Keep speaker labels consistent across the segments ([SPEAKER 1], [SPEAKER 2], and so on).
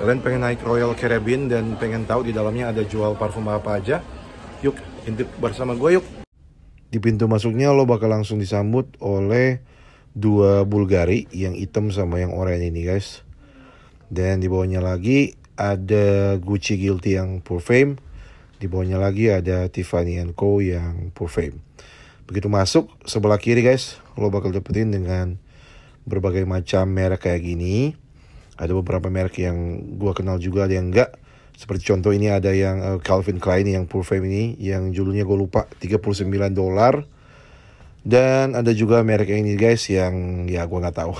[SPEAKER 1] Kalian pengen naik Royal Caribbean dan pengen tahu di dalamnya ada jual parfum apa aja? Yuk, intip bersama gue yuk.
[SPEAKER 2] Di pintu masuknya lo bakal langsung disambut oleh dua Bulgari yang hitam sama yang oranye ini guys. Dan di bawahnya lagi ada Gucci Guilty yang Purfame. Di bawahnya lagi ada Tiffany Co yang Purfame. Begitu masuk sebelah kiri guys, lo bakal dapetin dengan berbagai macam merek kayak gini ada beberapa merek yang gua kenal juga ada yang enggak seperti contoh ini ada yang uh, Calvin Klein yang full fame ini yang judulnya gue lupa 39 dolar dan ada juga merek yang ini guys yang ya gue nggak tahu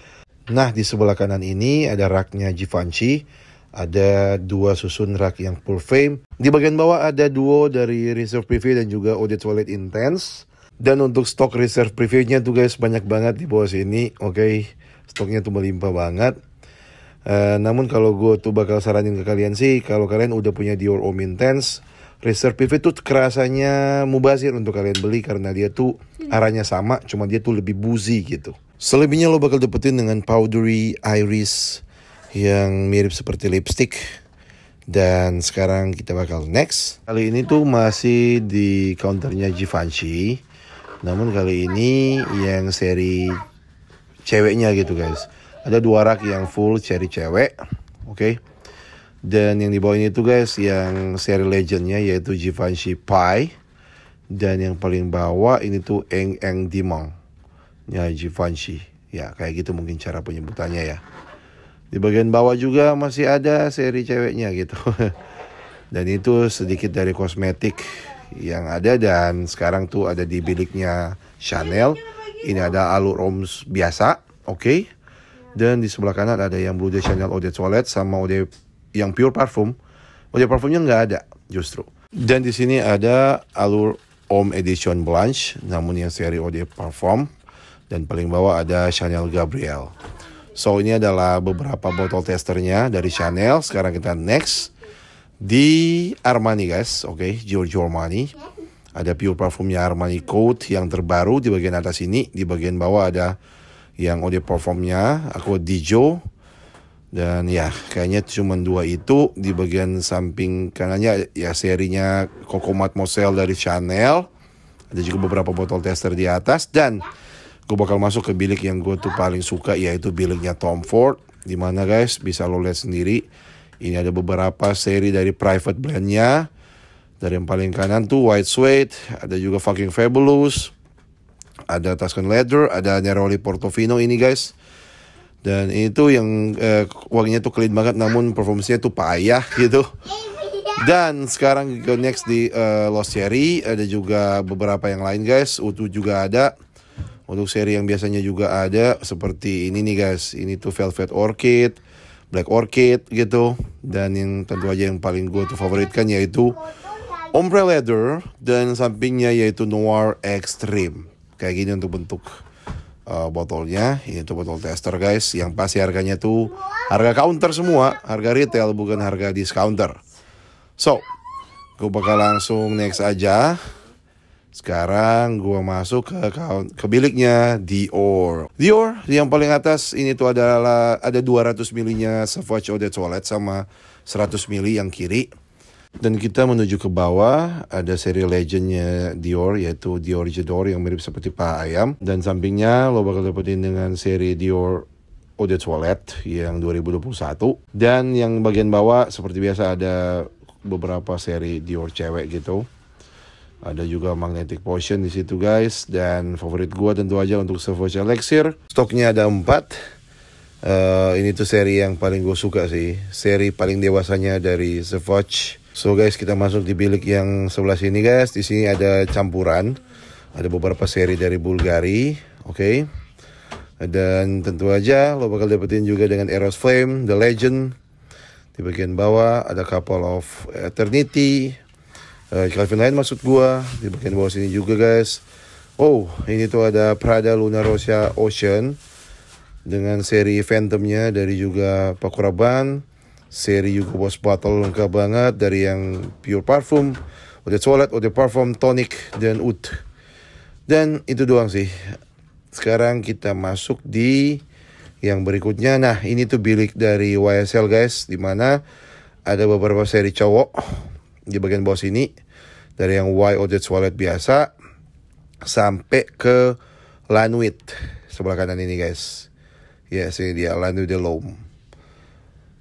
[SPEAKER 2] nah di sebelah kanan ini ada raknya Givenchy ada dua susun rak yang full fame. di bagian bawah ada duo dari Reserve Preview dan juga Eau Toilet Intense dan untuk stok Reserve Preview-nya tuh guys banyak banget di bawah sini oke okay? stoknya tuh melimpah banget Uh, namun kalau gue tuh bakal saranin ke kalian sih, kalau kalian udah punya Dior Om Intense, Reserve Pivot tuh kerasanya mubazir untuk kalian beli karena dia tuh hmm. arahnya sama, cuma dia tuh lebih buzi gitu. Selebihnya lo bakal dapetin dengan powdery iris yang mirip seperti lipstick. Dan sekarang kita bakal next. Kali ini tuh masih di counternya Givenchy. Namun kali ini yang seri ceweknya gitu guys ada dua rak yang full cherry cewek oke okay? dan yang di bawah ini tuh guys yang seri legendnya yaitu Givenchy Pie dan yang paling bawah ini tuh Eng Eng Dimong ya Givenchy ya kayak gitu mungkin cara penyebutannya ya di bagian bawah juga masih ada seri ceweknya gitu dan itu sedikit dari kosmetik yang ada dan sekarang tuh ada di biliknya Chanel ini ada alur roms biasa oke okay? dan di sebelah kanan ada yang Blue Day Chanel Eau de Toilette sama Eau de yang pure parfum. Eau de parfumnya nggak ada justru. Dan di sini ada alur Om Edition Blanche, namun yang seri Eau de Parfum. Dan paling bawah ada Chanel Gabriel. So ini adalah beberapa botol testernya dari Chanel. Sekarang kita next di Armani guys, oke, okay, Giorgio Armani. Ada pure parfumnya Armani Code yang terbaru di bagian atas ini, di bagian bawah ada yang audio performnya aku Dijo dan ya kayaknya cuma dua itu di bagian samping kanannya ya serinya Coco Mademoiselle dari Chanel ada juga beberapa botol tester di atas dan gue bakal masuk ke bilik yang gue tuh paling suka yaitu biliknya Tom Ford dimana guys bisa lo lihat sendiri ini ada beberapa seri dari private brandnya dari yang paling kanan tuh White Suede ada juga Fucking Fabulous ada Tuscan Leather, ada Neroli Portofino ini guys. Dan itu yang uh, wanginya tuh clean banget namun performasinya tuh payah gitu. Dan sekarang ke next di uh, Lost Cherry ada juga beberapa yang lain guys. Utu juga ada. Untuk seri yang biasanya juga ada seperti ini nih guys. Ini tuh Velvet Orchid, Black Orchid gitu. Dan yang tentu aja yang paling gue tuh favoritkan yaitu Ombre Leather dan sampingnya yaitu Noir Extreme kayak gini untuk bentuk uh, botolnya ini tuh botol tester guys yang pasti harganya tuh harga counter semua harga retail bukan harga discounter so gue bakal langsung next aja sekarang gue masuk ke account, ke biliknya Dior. Dior yang paling atas ini tuh adalah ada 200 milinya Savage Eau de Toilette sama 100 mili yang kiri. Dan kita menuju ke bawah, ada seri legendnya Dior, yaitu Dior Jador yang mirip seperti paha ayam. Dan sampingnya lo bakal dapetin dengan seri Dior Eau de Toilette yang 2021. Dan yang bagian bawah seperti biasa ada beberapa seri Dior cewek gitu. Ada juga magnetic potion di situ guys dan favorit gua tentu aja untuk Savage Elixir. Stoknya ada 4. Uh, eh, ini tuh seri yang paling gue suka sih. Seri paling dewasanya dari Savage So guys, kita masuk di bilik yang sebelah sini guys. Di sini ada campuran. Ada beberapa seri dari Bulgari, oke. Okay? Dan tentu aja lo bakal dapetin juga dengan Eros Flame, The Legend. Di bagian bawah ada Couple of Eternity. Uh, Calvin Klein maksud gua. Di bagian bawah sini juga guys. Oh, ini tuh ada Prada Luna Rosa Ocean dengan seri Phantomnya dari juga Pakuraban seri Hugo Boss bottle lengkap banget dari yang pure parfum, eau de toilette, parfum, tonic, dan oud. Dan itu doang sih. Sekarang kita masuk di yang berikutnya. Nah, ini tuh bilik dari YSL guys, dimana ada beberapa seri cowok di bagian bawah sini. Dari yang Y Audit toilet biasa sampai ke Lanwit sebelah kanan ini guys. Ya, yes, sini dia Lanwit de lome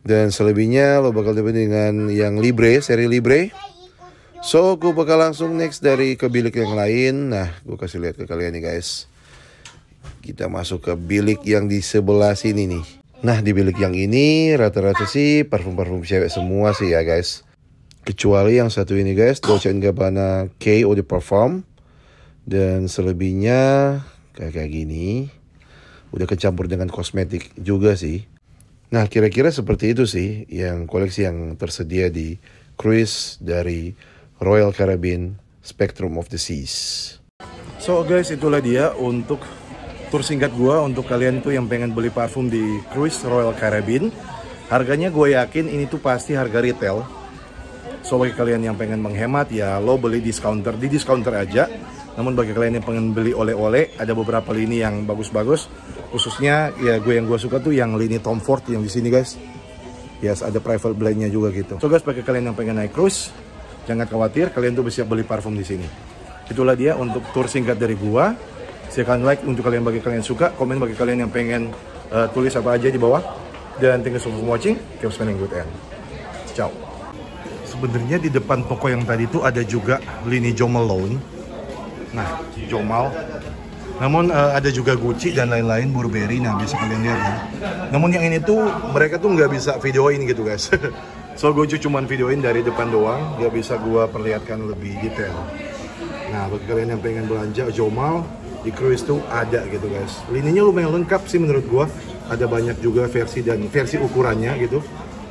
[SPEAKER 2] dan selebihnya lo bakal dapat dengan yang Libre, seri Libre. So, gue bakal langsung next dari ke bilik yang lain. Nah, gue kasih lihat ke kalian nih guys. Kita masuk ke bilik yang di sebelah sini nih. Nah, di bilik yang ini rata-rata sih parfum-parfum cewek semua sih ya guys. Kecuali yang satu ini guys, Dolce Gabbana K Eau de Parfum. Dan selebihnya kayak kayak gini. Udah kecampur dengan kosmetik juga sih. Nah kira-kira seperti itu sih yang koleksi yang tersedia di cruise dari Royal Caribbean Spectrum of the Seas.
[SPEAKER 1] So guys itulah dia untuk tour singkat gua untuk kalian tuh yang pengen beli parfum di cruise Royal Caribbean. Harganya gue yakin ini tuh pasti harga retail. So bagi kalian yang pengen menghemat ya lo beli discounter di discounter aja namun bagi kalian yang pengen beli oleh-oleh, ada beberapa lini yang bagus-bagus. Khususnya ya gue yang gue suka tuh yang lini Tom Ford yang di sini guys. Yes, ada private blendnya juga gitu. So guys, bagi kalian yang pengen naik cruise, jangan khawatir, kalian tuh bisa beli parfum di sini. Itulah dia untuk tour singkat dari gua. Silahkan like untuk kalian bagi kalian suka, komen bagi kalian yang pengen uh, tulis apa aja di bawah. Dan thank you so much for watching. Keep spending good end. Ciao. Sebenarnya di depan toko yang tadi itu ada juga lini Jo Lounge Nah, Jomal. Namun uh, ada juga Gucci dan lain-lain, Burberry, nah bisa kalian lihat ya. Namun yang ini tuh mereka tuh nggak bisa videoin gitu guys. so gue cuma videoin dari depan doang, nggak bisa gue perlihatkan lebih detail. Nah, bagi kalian yang pengen belanja Jomal di cruise tuh ada gitu guys. Lininya lumayan lengkap sih menurut gue. Ada banyak juga versi dan versi ukurannya gitu.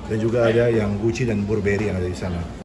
[SPEAKER 1] Dan juga ada yang Gucci dan Burberry yang ada di sana.